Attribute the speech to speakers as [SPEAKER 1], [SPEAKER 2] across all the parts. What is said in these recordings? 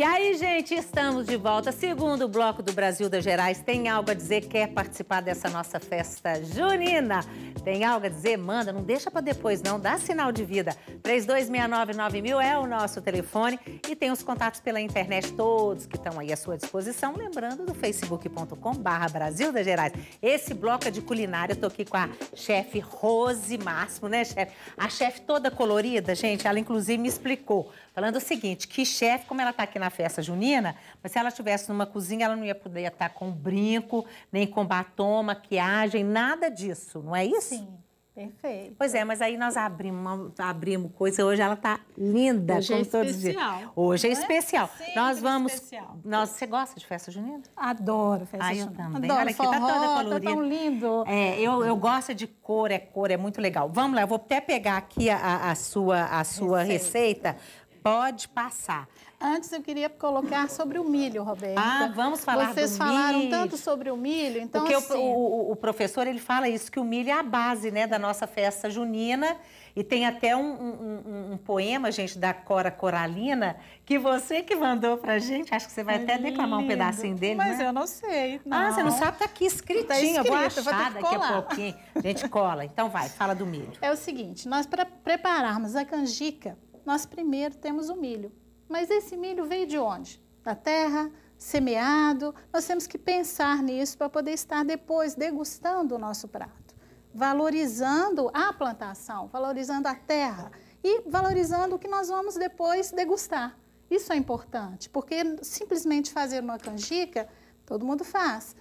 [SPEAKER 1] E aí, gente, estamos de volta. Segundo bloco do Brasil das Gerais, tem algo a dizer? Quer participar dessa nossa festa junina? Tem algo a dizer? Manda, não deixa para depois, não. Dá sinal de vida. 32699000 é o nosso telefone e tem os contatos pela internet todos que estão aí à sua disposição. Lembrando do facebook.com/barra Brasil das Gerais. Esse bloco é de culinária. Eu tô aqui com a chefe Rose Máximo, né, chefe? A chefe toda colorida, gente, ela inclusive me explicou, falando o seguinte: que chefe, como ela tá aqui na festa junina, mas se ela estivesse numa cozinha, ela não ia poder estar com brinco, nem com batom, maquiagem, nada disso, não é isso? Sim.
[SPEAKER 2] Perfeito.
[SPEAKER 1] Pois é, mas aí nós abrimos, abrimos coisa. Hoje ela tá linda, Hoje é como é todos Dizem. Hoje é, é? especial. Sempre nós é vamos. Especial. Nós, você gosta de festa junina? Adoro festa ah, junina. Eu também. Adoro, Olha tá forró, tá toda colorida. Tá tão lindo. É, eu, eu gosto de cor, é cor, é muito legal. Vamos lá, eu vou até pegar aqui a, a sua, a sua receita. receita Pode passar.
[SPEAKER 2] Antes eu queria colocar sobre o milho, Roberto Ah, vamos falar Vocês do falaram tanto sobre o milho,
[SPEAKER 1] então Porque assim... o, o, o, professor, ele fala isso, que o milho é a base, né, da nossa festa junina. E tem até um, um, um poema, gente, da Cora Coralina, que você que mandou pra gente. Acho que você vai é até lindo. declamar um pedacinho dele, Mas né? eu não sei, não. Ah, você não sabe? Tá aqui tá escritinho. Tá escrito, eu vou achar daqui a pouquinho. A gente cola. Então vai, fala do milho. É o seguinte,
[SPEAKER 2] nós para prepararmos a canjica nós primeiro temos o milho. Mas esse milho veio de onde? Da terra, semeado. Nós temos que pensar nisso para poder estar depois degustando o nosso prato, valorizando a plantação, valorizando a terra e valorizando o que nós vamos depois degustar. Isso é importante, porque simplesmente fazer uma canjica, todo mundo faz.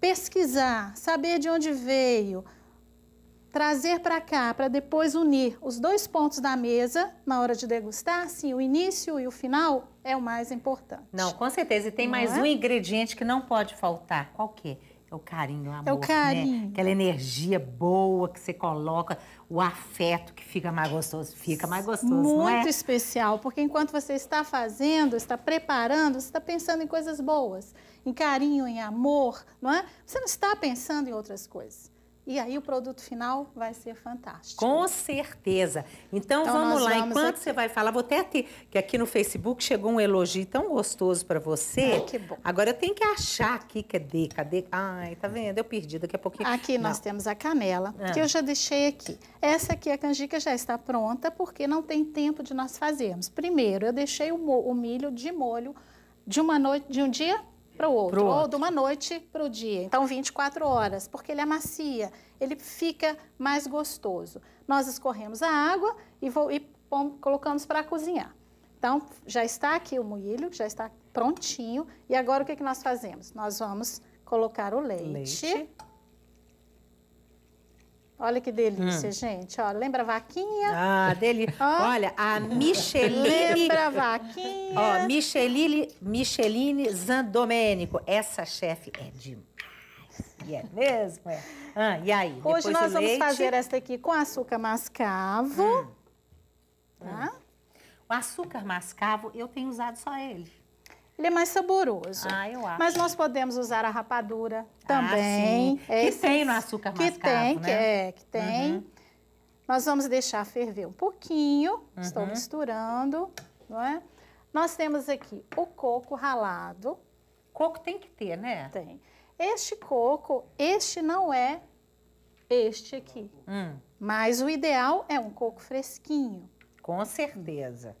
[SPEAKER 2] Pesquisar, saber de onde veio, trazer para cá, para depois unir os dois pontos da mesa na hora de degustar, sim, o início e o final
[SPEAKER 1] é o mais importante. Não, com certeza. E tem não mais é? um ingrediente que não pode faltar. Qual que é? É o carinho, o amor, é o né? carinho. Né? Aquela energia boa que você coloca, o afeto que fica mais gostoso, fica mais gostoso, Muito não é? Muito
[SPEAKER 2] especial, porque enquanto você está fazendo, está preparando, você está pensando em coisas boas, em carinho, em amor, não é? Você não está pensando em outras coisas. E aí o produto final vai ser fantástico.
[SPEAKER 1] Com certeza. Então, então vamos lá. Vamos Enquanto aqui. você vai falar, vou até ter que aqui no Facebook chegou um elogio tão gostoso para você. Ai, que bom. Agora eu tenho que achar aqui, cadê, cadê? Ai, tá vendo? Eu perdi daqui a pouquinho. Aqui não. nós
[SPEAKER 2] temos a canela, ah. que eu já deixei aqui. Essa aqui, a canjica já está pronta, porque não tem tempo de nós fazermos. Primeiro, eu deixei o, o milho de molho de uma noite, de um dia para o outro, outro, ou de uma noite para o dia. Então, 24 horas, porque ele amacia, é ele fica mais gostoso. Nós escorremos a água e, vou, e colocamos para cozinhar. Então, já está aqui o moílio, já está prontinho. E agora o que, que nós fazemos? Nós vamos colocar o leite. leite. Olha que delícia, hum. gente. Ó, lembra a
[SPEAKER 1] vaquinha? Ah, delícia. Olha, a Micheline... lembra a vaquinha? Ó, Micheline, Micheline Zandomênico. Essa chefe é demais. E é mesmo? É. Ah, e aí? Hoje nós vamos leite. fazer esta
[SPEAKER 2] aqui com açúcar
[SPEAKER 1] mascavo. Hum. Tá? Hum. O açúcar mascavo, eu tenho usado só ele.
[SPEAKER 2] Ele é mais saboroso. Ah, eu acho. Mas nós podemos usar a rapadura também. Ah, sim. que tem no açúcar que tem, né? Que é, que tem. Uhum. Nós vamos deixar ferver um pouquinho. Uhum. Estou misturando, não é? Nós temos aqui o coco ralado. Coco tem que ter, né? Tem. Este coco, este não é este aqui. Hum. Mas o ideal é um coco fresquinho.
[SPEAKER 1] Com certeza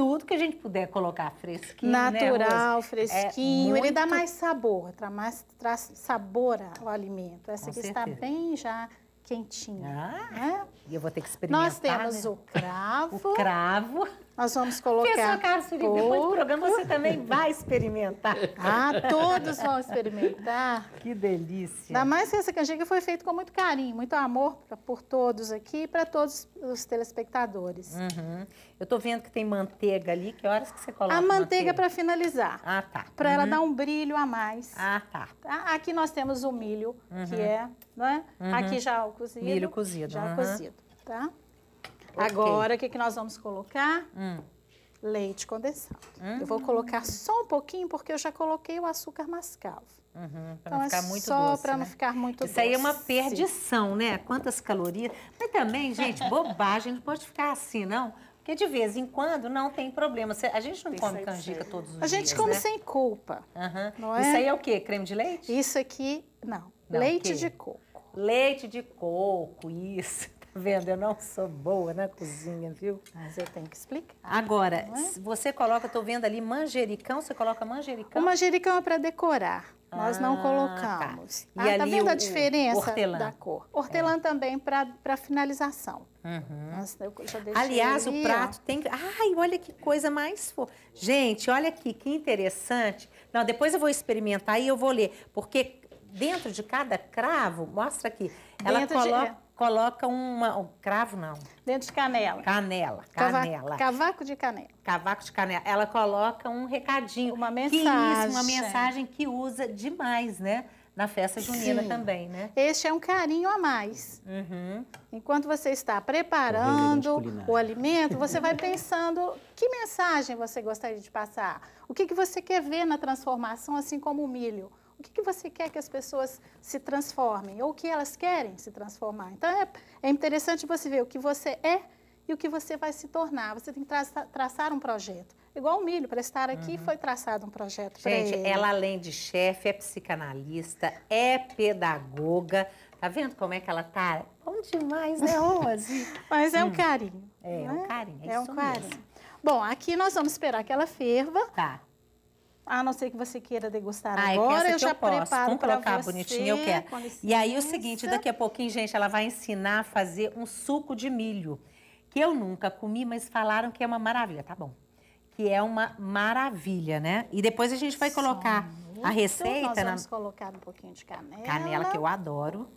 [SPEAKER 1] tudo que a gente puder colocar fresquinho, né, Natural, né, fresquinho. É muito... Ele dá mais
[SPEAKER 2] sabor, traz mais traz sabor ao alimento. Essa Com aqui certeza. está bem já quentinha. Ah, né?
[SPEAKER 1] E eu vou ter que experimentar. Nós temos né? o
[SPEAKER 2] cravo. o
[SPEAKER 1] cravo.
[SPEAKER 2] Nós vamos colocar. Pessoa Carlos Felipe, depois do programa você também vai
[SPEAKER 1] experimentar. Ah, todos vão experimentar. Que delícia. Ainda mais que
[SPEAKER 2] essa canjica foi feita com muito carinho, muito amor por todos aqui e para todos os telespectadores.
[SPEAKER 1] Uhum. Eu estou vendo que tem manteiga ali. Que horas que você coloca? A manteiga,
[SPEAKER 2] manteiga? para finalizar. Ah, tá. Para uhum. ela dar um brilho a mais. Ah, tá. Ah, aqui nós temos o milho, uhum. que é, né? Uhum. Aqui já o cozido. Milho cozido. Já uhum. cozido, tá?
[SPEAKER 1] Okay. Agora, o
[SPEAKER 2] que, que nós vamos colocar? Hum. Leite condensado. Eu vou hum. colocar só um pouquinho, porque eu já coloquei o açúcar mascavo.
[SPEAKER 1] Uhum, pra então não é ficar é muito só para né? não ficar muito Isso doce. aí é uma perdição, né? Quantas calorias. Mas também, gente, bobagem, não pode ficar assim, não. Porque de vez em quando não tem problema. A gente não Isso come canjica ser. todos os dias. A gente come né? sem
[SPEAKER 2] culpa. Uhum. É? Isso aí é o quê? Creme de leite? Isso aqui,
[SPEAKER 1] não. não leite de coco. Leite de coco, isso vendo? Eu não sou boa na cozinha, viu? Mas eu tenho que explicar. Agora, é? você coloca, estou vendo ali manjericão, você coloca manjericão? O
[SPEAKER 2] manjericão é para decorar. Ah, Nós não ah, colocamos. Tá. tá? E ah, tá vendo o, a diferença hortelã. da cor? É. Hortelã é. também para finalização. Uhum. Nossa, eu já Aliás, ali, o prato ó.
[SPEAKER 1] tem. Ai, olha que coisa mais fofa. Gente, olha aqui, que interessante. Não, depois eu vou experimentar e eu vou ler, porque dentro de cada cravo, mostra aqui, dentro ela coloca. De é coloca uma. Um cravo não. Dentro de canela. Canela, canela. Cavaco, cavaco de canela. Cavaco de canela. Ela coloca um recadinho. Uma mensagem. Que isso, uma mensagem que usa demais, né? Na festa junina Sim. também, né? Este é um carinho a mais. Uhum. Enquanto você está
[SPEAKER 2] preparando o alimento, você vai pensando que mensagem você gostaria de passar. O que, que você quer ver na transformação, assim como o milho? o que, que, você quer que as pessoas se transformem ou o que elas querem se transformar. Então é, é interessante você ver o que você é e o que você vai se tornar. Você tem que tra traçar um projeto. Igual o milho, para estar aqui uhum. foi traçado um projeto. Gente, ela
[SPEAKER 1] além de chefe, é psicanalista, é pedagoga. Tá vendo como é que ela tá?
[SPEAKER 2] Bom demais, né, Rose? Mas é um hum. carinho.
[SPEAKER 1] É, é um né? carinho. É, é um carinho. Mesmo.
[SPEAKER 2] Bom, aqui nós vamos esperar que ela ferva. Tá a não ser que você queira degustar ah, agora, eu já eu posso. preparo Vamos colocar a bonitinho, eu quero. E aí o
[SPEAKER 1] seguinte, daqui a pouquinho, gente, ela vai ensinar a fazer um suco de milho, que eu nunca comi, mas falaram que é uma maravilha, tá bom. Que é uma maravilha, né? E depois a gente vai colocar Só a receita. Nós vamos na...
[SPEAKER 2] colocar um pouquinho de canela. Canela, que
[SPEAKER 1] eu adoro.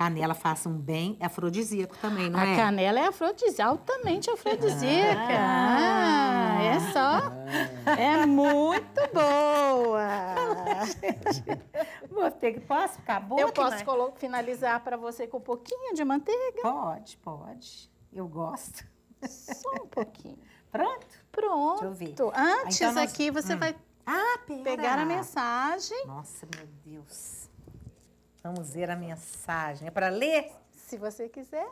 [SPEAKER 1] Canela faça um bem, é afrodisíaco também, não a é? A canela é afrodisíaca, altamente afrodisíaca. Ah, ah, é só.
[SPEAKER 2] Ah. É muito boa. Gostei. Posso ficar boa? Eu posso finalizar para você com um pouquinho de manteiga?
[SPEAKER 1] Pode, pode. Eu gosto. Só um pouquinho. Pronto? Pronto. Ah, Antes então nós... aqui você hum. vai ah, pegar a mensagem. Nossa, meu Deus. Vamos ver a mensagem. É para ler? Se você quiser.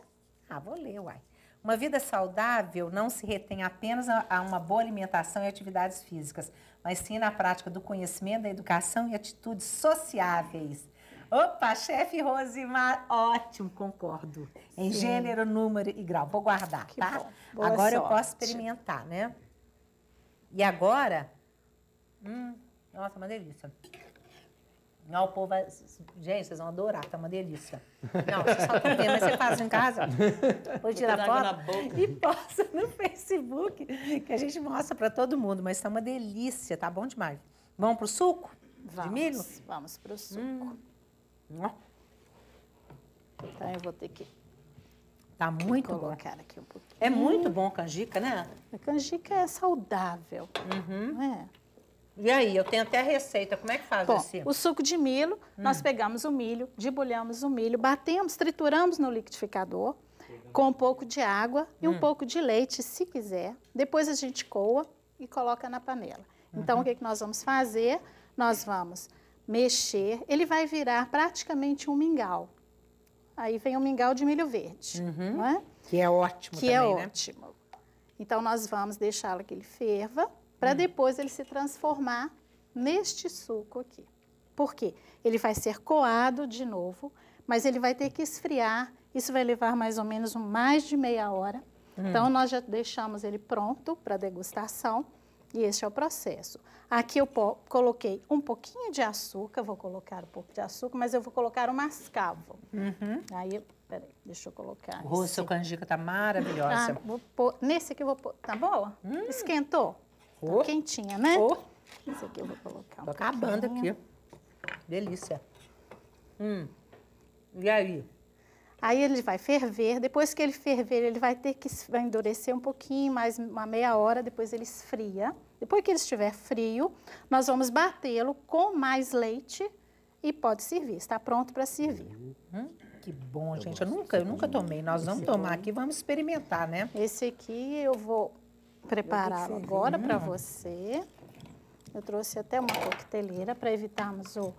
[SPEAKER 1] Ah, vou ler, uai. Uma vida saudável não se retém apenas a uma boa alimentação e atividades físicas, mas sim na prática do conhecimento, da educação e atitudes sociáveis. Opa, chefe Rosimar, ótimo, concordo. Em Sim. gênero, número e grau. Vou guardar, que tá? Agora sorte. eu posso experimentar, né? E agora? Hum, nossa, uma delícia povo vai. Gente, vocês vão adorar, tá uma delícia. Não, vocês só estão mas você faz em casa, pode tirar foto e posta no Facebook, que a gente mostra para todo mundo. Mas tá uma delícia, tá bom demais. Vamos pro suco? Vamos, de milho? Vamos pro suco. Hum. Então eu vou ter que. Tá muito colocar bom. Colocar aqui um pouquinho. É muito bom canjica, né? A canjica é saudável, uhum. não é? E aí, eu tenho até a receita, como é que faz Bom, assim? o suco de milho, hum. nós pegamos
[SPEAKER 2] o milho, debulhamos o milho, batemos, trituramos no liquidificador, com um pouco de água e hum. um pouco de leite, se quiser. Depois a gente coa e coloca na panela. Então, uhum. o que, é que nós vamos fazer? Nós vamos mexer, ele vai virar praticamente um mingau. Aí vem o um mingau de milho verde,
[SPEAKER 1] uhum. não é? Que é ótimo Que é também, é né?
[SPEAKER 2] ótimo. Então, nós vamos deixá-lo que ele ferva para é. depois ele se transformar neste suco aqui. Por quê? Ele vai ser coado de novo, mas ele vai ter que esfriar. Isso vai levar mais ou menos mais de meia hora. Hum. Então, nós já deixamos ele pronto para degustação. E este é o processo. Aqui eu coloquei um pouquinho de açúcar, vou colocar um pouco de açúcar, mas eu vou colocar o mascavo. Uhum. Aí, peraí, deixa eu colocar. O rosto,
[SPEAKER 1] canjica está maravilhosa. Ah,
[SPEAKER 2] pôr, nesse aqui eu vou pôr, tá boa? Hum. Esquentou? Oh. Tá quentinha,
[SPEAKER 1] né? Oh. Isso aqui eu vou colocar um Tô tá acabando aqui. Delícia. Hum. E aí?
[SPEAKER 2] Aí ele vai ferver. Depois que ele ferver, ele vai ter que vai endurecer um pouquinho, mais uma meia hora, depois ele esfria. Depois que ele estiver frio, nós vamos batê-lo com mais leite e pode servir. Está
[SPEAKER 1] pronto para servir. Hum. hum, que bom, gente. Eu nunca, eu nunca tomei. Nós vamos tomar aqui, vamos experimentar, né? Esse aqui eu vou prepará-lo agora para você.
[SPEAKER 2] Eu trouxe até uma coqueteleira para evitarmos o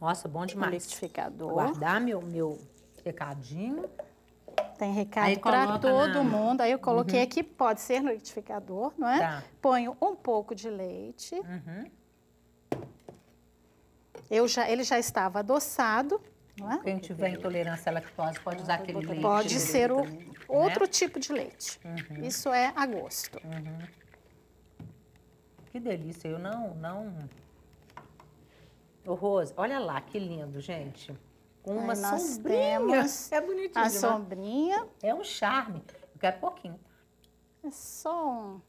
[SPEAKER 1] Nossa, bom demais. liquidificador. Guardar meu, meu recadinho. Tem recado para todo na...
[SPEAKER 2] mundo. Aí eu coloquei uhum. aqui, pode ser no liquidificador, não é? Tá. Ponho um pouco de leite. Uhum.
[SPEAKER 1] Eu já, ele já estava adoçado, é? Quem tiver intolerância à lactose pode usar aquele pode leite. Pode ser o, também, né? outro né? tipo de leite.
[SPEAKER 2] Uhum. Isso
[SPEAKER 1] é a gosto. Uhum. Que delícia. Eu não, não. O Rose, olha lá que lindo, gente. Com Uma Aí nós sombrinha. Temos é bonitinho. A é? sombrinha. É um charme. Eu quero é pouquinho. É só um.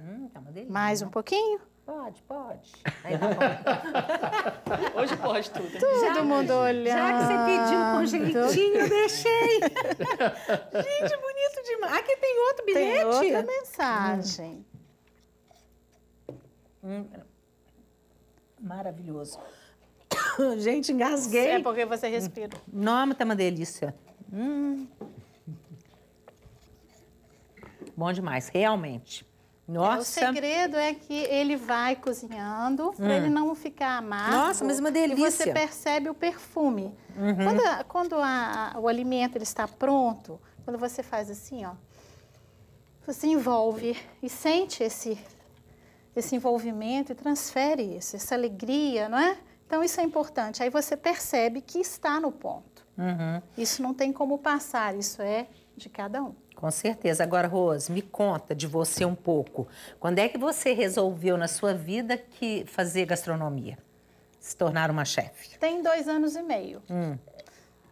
[SPEAKER 1] Hum, tá uma delícia. Mais um né? pouquinho? Pode, pode. Aí
[SPEAKER 2] tá Hoje pode tudo.
[SPEAKER 1] Todo mundo olhando. Já que você pediu com jeitinho, eu
[SPEAKER 2] deixei.
[SPEAKER 1] Gente, bonito demais. Aqui tem outro bilhete. Tem outra
[SPEAKER 2] mensagem.
[SPEAKER 1] Hum. hum Maravilhoso. Gente, engasguei. É porque você respira. Nossa, tá uma delícia. Hum. Bom demais, realmente. Nossa. É, o segredo
[SPEAKER 2] é que ele vai cozinhando hum. para ele não ficar amargo. Nossa, mas é uma delícia. E você percebe o perfume. Uhum. Quando, quando a, o alimento ele está pronto, quando você faz assim, ó, você envolve e sente esse, esse envolvimento e transfere isso, essa alegria, não é? Então isso é importante. Aí você percebe que está no ponto. Uhum. Isso não tem como passar, isso é de cada um.
[SPEAKER 1] Com certeza. Agora, Rose, me conta de você um pouco. Quando é que você resolveu na sua vida que fazer gastronomia? Se tornar uma chefe?
[SPEAKER 2] Tem dois anos e meio. Hum.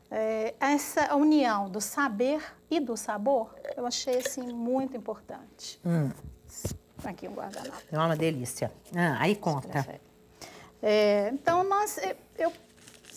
[SPEAKER 2] É, essa união do saber e do sabor, eu achei assim muito importante. Hum. Tá aqui um guardanapo.
[SPEAKER 1] É uma delícia. Ah, aí conta.
[SPEAKER 2] É, então, nós, eu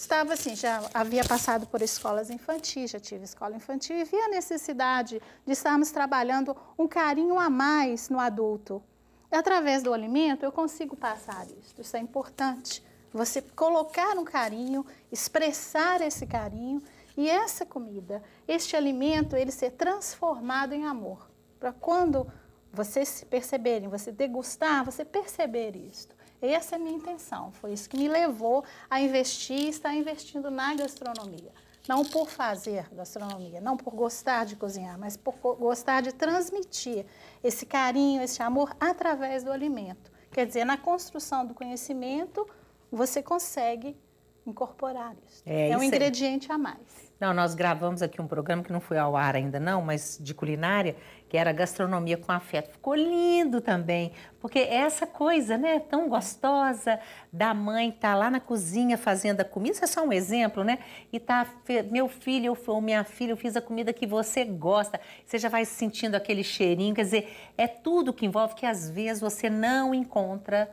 [SPEAKER 2] estava assim, já havia passado por escolas infantis, já tive escola infantil e via a necessidade de estarmos trabalhando um carinho a mais no adulto. E, através do alimento eu consigo passar isso. Isso é importante. Você colocar um carinho, expressar esse carinho e essa comida, este alimento, ele ser transformado em amor. Para quando vocês perceberem, você degustar, você perceber isto. Essa é a minha intenção. Foi isso que me levou a investir e estar investindo na gastronomia. Não por fazer gastronomia, não por gostar de cozinhar, mas por gostar de transmitir esse carinho, esse amor através do alimento. Quer dizer, na construção do conhecimento, você consegue incorporar isso. É, é um ingrediente a mais.
[SPEAKER 1] Não, nós gravamos aqui um programa que não foi ao ar ainda não, mas de culinária, que era gastronomia com afeto. Ficou lindo também, porque essa coisa, né, tão gostosa da mãe estar tá lá na cozinha fazendo a comida, isso é só um exemplo, né? E tá, meu filho ou minha filha, eu fiz a comida que você gosta. Você já vai sentindo aquele cheirinho, quer dizer, é tudo que envolve que às vezes você não encontra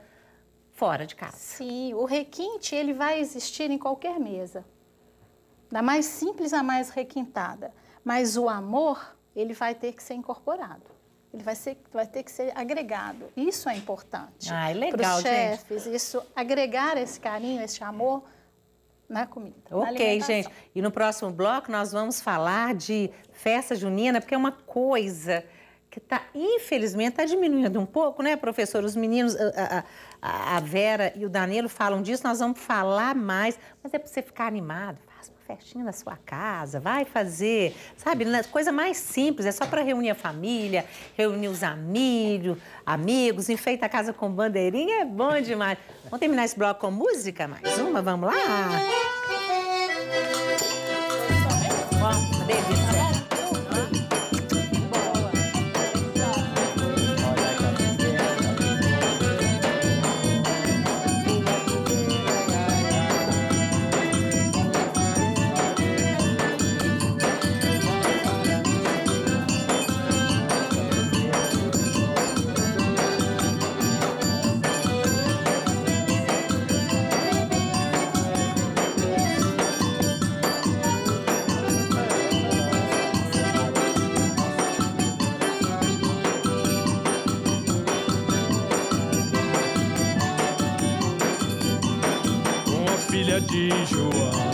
[SPEAKER 1] fora de casa.
[SPEAKER 2] Sim, o requinte ele vai existir em qualquer mesa, da mais simples à mais requintada. Mas o amor ele vai ter que ser incorporado. Ele vai, ser, vai ter que ser agregado. Isso é importante. Ah,
[SPEAKER 1] é legal, chefes,
[SPEAKER 2] gente. chefes, isso, agregar esse carinho, esse amor na comida. Ok, na gente.
[SPEAKER 1] E no próximo bloco nós vamos falar de festa junina, porque é uma coisa que está, infelizmente, está diminuindo um pouco, né, professor? Os meninos, a, a, a, Vera e o Danilo falam disso, nós vamos falar mais, mas é para você ficar animado. Faz uma festinha na sua casa, vai fazer, sabe? Né, coisa mais simples, é só para reunir a família, reunir os amigos, amigos, enfeita a casa com bandeirinha, é bom demais. Vamos terminar esse bloco com música? Mais uma, vamos lá? de João.